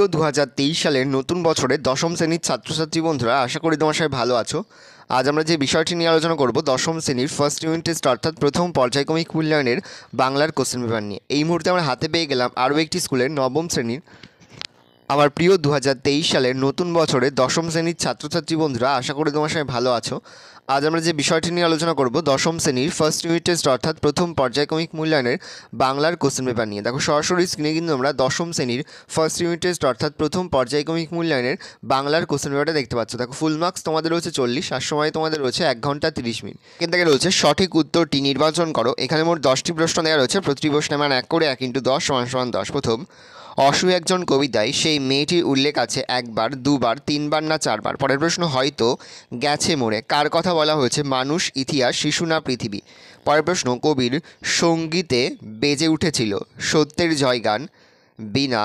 প্রিয় দু সালের নতুন বছরে দশম শ্রেণীর ছাত্রছাত্রী বন্ধুরা আশা করি তোমার সবাই ভালো আছো আজ আমরা যে বিষয়টি নিয়ে আলোচনা করব দশম শ্রেণীর ফার্স্ট ইউনিট টেস্ট অর্থাৎ প্রথম পর্যায়ক্রমিক মূল্যায়নের বাংলার কোশ্চেন পেপার নিয়ে এই মুহূর্তে আমরা হাতে পেয়ে গেলাম আরও একটি স্কুলের নবম শ্রেণীর আমার প্রিয় দু সালের নতুন বছরে দশম শ্রেণীর ছাত্রছাত্রী বন্ধুরা আশা করি তোমার সঙ্গে ভালো আছো আজ আমরা যে বিষয়টি নিয়ে আলোচনা করব দশম শ্রেণীর ফার্স্ট ইউনিট টেস্ট অর্থাৎ প্রথম পর্যায়ক্রমিক মূল্যায়নের বাংলার কোশ্চেন পেপার নিয়ে দেখো সরাসরি স্ক্রিনে কিন্তু আমরা দশম শ্রেণীর ফার্স্ট ইউনিট টেস্ট অর্থাৎ প্রথম পর্যায়ক্রমিক মূল্যায়নের বাংলার কোশ্চেন পেপারটা দেখতে পাচ্ছ দেখো ফুল মার্কস তোমাদের রয়েছে চল্লিশ আর সময় তোমাদের রয়েছে এক ঘন্টা তিরিশ মিনিট এখান থেকে রয়েছে সঠিক উত্তরটি নির্বাচন করো এখানে মোট দশটি প্রশ্ন দেওয়া রয়েছে প্রতিটি প্রশ্নে আমার এক করে এক ইন্টু দশ সমান সমান দশ প্রথম অসু একজন কবিতায় সেই মেয়েটির উল্লেখ আছে একবার দুবার তিনবার না চারবার পরের প্রশ্ন হয়তো গেছে মোড়ে কার কথা বলা হয়েছে মানুষ ইতিহাস শিশু না পৃথিবী পরের প্রশ্ন কবির সঙ্গীতে বেজে উঠেছিল সত্যের জয়গান বিনা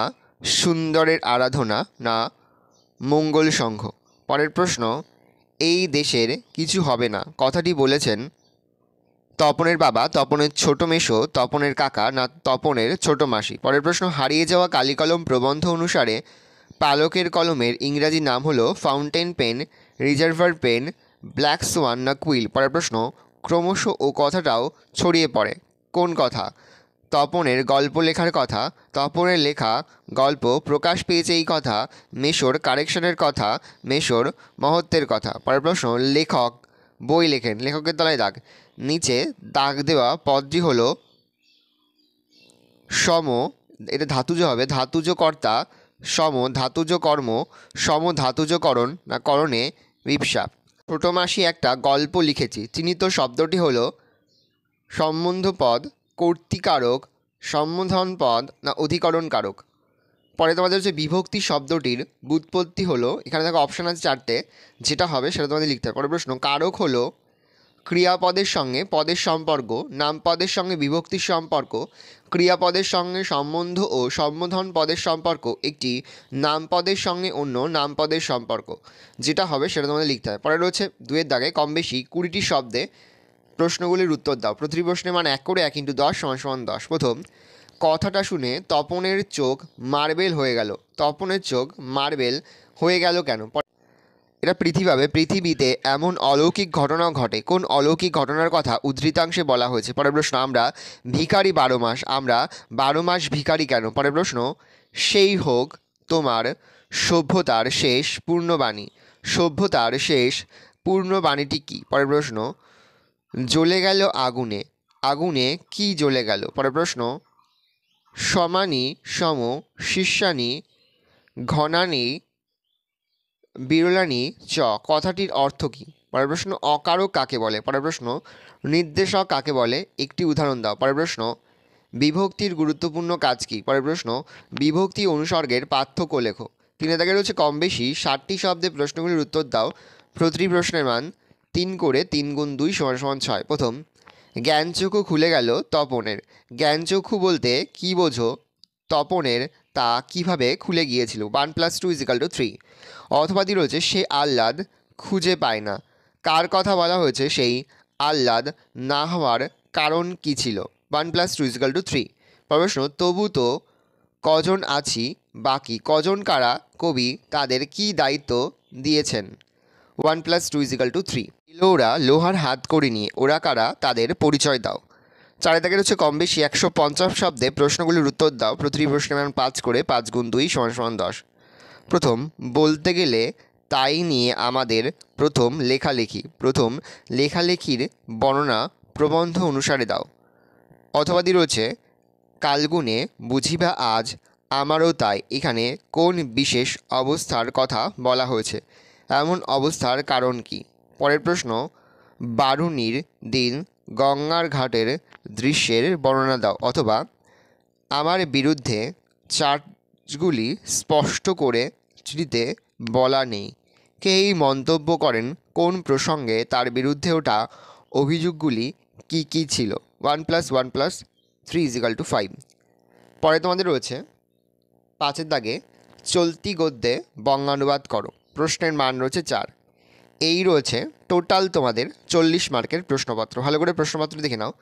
সুন্দরের আরাধনা না মঙ্গল সংঘ পরের প্রশ্ন এই দেশের কিছু হবে না কথাটি বলেছেন তপনের বাবা তপনের ছোট মেশো তপনের কাকা না তপনের ছোট মাসি পরের প্রশ্ন হারিয়ে যাওয়া কালিকলম প্রবন্ধ অনুসারে পালকের কলমের ইংরাজি নাম হলো fountain pen reservoir pen black swan না কুইল পরের প্রশ্ন ক্রমশ ও কথাটাও ছড়িয়ে পড়ে কোন কথা তপনের গল্প লেখার কথা তপনের লেখা গল্প প্রকাশ পেয়েছে এই কথা মেশোর কারেকশনের কথা মেশোর মহত্বের কথা পরের প্রশ্ন লেখক বই লেখেন লেখকের তলায় দাগ নিচে দাগ দেওয়া পদটি হল সম এটা ধাতুজ হবে ধাতুজ কর্তা সম ধাতুজ কর্ম সম ধাতুজকরণ না করণে রিপসা ছোটো মাসি একটা গল্প লিখেছি চিহ্নিত শব্দটি হল সম্বন্ধ পদ সম্বোধন পদ না অধিকরণ কারক পরে তোমাদের হচ্ছে বিভক্তি শব্দটির বুৎপত্তি হলো এখানে দেখো অপশান আছে চারটে যেটা হবে সেটা তোমাদের লিখতে হবে পরের প্রশ্ন কারক হলো ক্রিয়াপদের সঙ্গে পদের সম্পর্ক নামপদের সঙ্গে বিভক্তির সম্পর্ক ক্রিয়াপদের সঙ্গে সম্বন্ধ ও সম্বোধন পদের সম্পর্ক একটি নামপদের সঙ্গে অন্য নামপদের সম্পর্ক যেটা হবে সেটা তোমাদের লিখতে হবে পরে রয়েছে দুয়ের দাগে কম বেশি কুড়িটি শব্দে প্রশ্নগুলির উত্তর দাও প্রতিটি প্রশ্নে মান এক করে এক ইন্টু দশ সমান সমান দশ প্রথম কথাটা শুনে তপনের চোখ মার্বেল হয়ে গেল তপনের চোখ মার্বেল হয়ে গেল কেন এটা পৃথিভাবে পৃথিবীতে এমন অলৌকিক ঘটনাও ঘটে কোন অলৌকিক ঘটনার কথা উদ্ধৃতাংশে বলা হয়েছে পরের প্রশ্ন আমরা ভিখারি বারো মাস আমরা বারো মাস ভিখারি কেন পরের প্রশ্ন সেই হোক তোমার সভ্যতার শেষ পূর্ণবাণী সভ্যতার শেষ পূর্ণবাণীটি কী পরের প্রশ্ন জ্বলে গেল আগুনে আগুনে কি জ্বলে গেল পরের প্রশ্ন সমানি সম শিষ্যানি ঘনানি বিরলানি চ কথাটির অর্থ কী পরের প্রশ্ন অকারক কাকে বলে পরের প্রশ্ন নির্দেশক কাকে বলে একটি উদাহরণ দাও পরের প্রশ্ন বিভক্তির গুরুত্বপূর্ণ কাজ কী পরের প্রশ্ন বিভক্তি অনুসর্গের পার্থক্য লেখো তিনে দাগে রয়েছে কম বেশি ষাটটি শব্দে প্রশ্নগুলির উত্তর দাও প্রতিটি প্রশ্নের মান তিন করে তিন গুণ দুই সমান সমান ছয় প্রথম জ্ঞানচক্ষু খুলে গেল তপনের জ্ঞানচক্ষু বলতে কি বোঝো তপনের তা কিভাবে খুলে গিয়েছিল one plus two equal to three অথবাদি রয়েছে সে আহ্লাদ খুঁজে পায় না কার কথা বলা হয়েছে সেই আহ্লাদ না হওয়ার কারণ কি ছিল one plus two equal to three প্রশ্ন তবু তো কজন আছি বাকি কজন কারা কবি তাদের কি দায়িত্ব দিয়েছেন one plus two equal to three এলো ওরা লোহার হাত করে নিয়ে ওরা কারা তাদের পরিচয় দাও চারিদিকে রয়েছে কম বেশি একশো পঞ্চাশ শব্দে প্রশ্নগুলির উত্তর দাও প্রতিটি প্রশ্নে মান পাঁচ করে পাঁচ গুণ দুই সমান সমান দশ প্রথম বলতে গেলে তাই নিয়ে আমাদের প্রথম লেখালেখি প্রথম লেখালেখির বর্ণনা প্রবন্ধ অনুসারে দাও অথবাদি রয়েছে কালগুণে বুঝিবা আজ আমারও তাই এখানে কোন বিশেষ অবস্থার কথা বলা হয়েছে এমন অবস্থার কারণ কী পরের প্রশ্ন বারুনির দিন গঙ্গার ঘাটের দৃশ্যের বর্ণনা দাও অথবা আমার বিরুদ্ধে চার্জগুলি স্পষ্ট করে চিঠিতে বলা নেই কে এই মন্তব্য করেন কোন প্রসঙ্গে তার বিরুদ্ধে ওঠা অভিযোগগুলি কি কি ছিল one plus one plus three equal to five পরে তোমাদের রয়েছে পাঁচের দাগে চলতি গদ্যে বঙ্গানুবাদ করো প্রশ্নের মান রয়েছে চার এই রয়েছে টোটাল তোমাদের চল্লিশ মার্কের প্রশ্নপত্র ভালো করে প্রশ্নপত্র দেখে নাও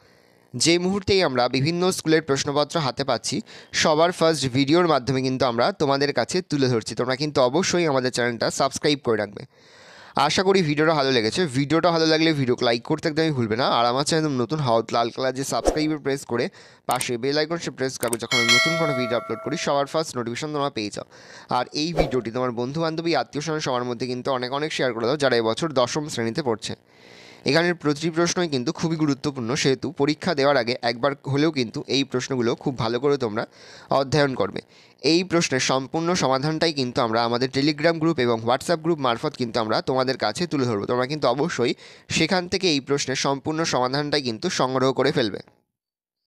যে মুহূর্তেই আমরা বিভিন্ন স্কুলের প্রশ্নপত্র হাতে পাচ্ছি সবার ফার্স্ট ভিডিওর মাধ্যমে কিন্তু আমরা তোমাদের কাছে তুলে ধরছি তোমরা কিন্তু অবশ্যই আমাদের চ্যানেলটা সাবস্ক্রাইব করে রাখবে আশা করি ভিডিওটা ভালো লেগেছে ভিডিওটা ভালো লাগলে ভিডিওকে লাইক করতে একদমই ভুলবে না আর আমার চ্যানেল নতুন হাওত লাল কালার যে সাবস্ক্রাইবে প্রেস করে পাশে বেল আইকন সে প্রেস করবে যখন আমি নতুন কোনো ভিডিও আপলোড করি সবার ফার্স্ট নোটিফিকেশন তোমরা পেয়ে যাও আর এই ভিডিওটি তোমার বন্ধু বান্ধবী আত্মীয় স্বজন সবার মধ্যে কিন্তু অনেক অনেক শেয়ার করে দাও যারা এবছর দশম শ্রেণীতে পড়ছে এখানের প্রতিটি প্রশ্নই কিন্তু খুবই গুরুত্বপূর্ণ সেহেতু পরীক্ষা দেওয়ার আগে একবার হলেও কিন্তু এই প্রশ্নগুলো খুব ভালো করে তোমরা অধ্যয়ন করবে এই প্রশ্নের সম্পূর্ণ সমাধানটাই কিন্তু আমরা আমাদের টেলিগ্রাম গ্রুপ এবং হোয়াটসঅ্যাপ গ্রুপ মারফত কিন্তু আমরা তোমাদের কাছে তুলে ধরবো তোমরা কিন্তু অবশ্যই সেখান থেকে এই প্রশ্নের সম্পূর্ণ সমাধানটাই কিন্তু সংগ্রহ করে ফেলবে